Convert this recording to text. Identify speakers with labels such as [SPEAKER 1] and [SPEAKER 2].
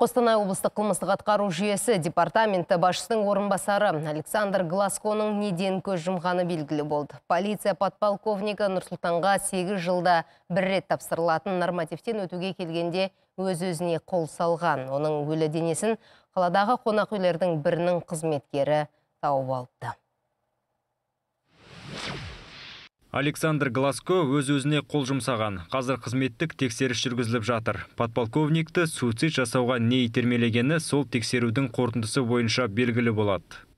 [SPEAKER 1] Қостанай облыстық қылмыстық атқару жүйесі департаменті басшысының орынбасары Александр Глазконың неден көз жұмғаны белгілі болды. Полиция подполковнигі Нұрсұлтанға 8 жылда бір рет тапсырылатын нормативтен өтуге келгенде өз-өзіне қол салған. Оның өлі денесін қаладағы қонақ үйлердің бірінің қызметкері тауып алыпты
[SPEAKER 2] александр
[SPEAKER 3] глазко өз өзіне қол жұмсаған қазір қызметтік тексеріс жүргізіліп жатыр подполковникті суицид жасауға не итермелегені сол тексерудің қорытындысы бойынша белгілі болады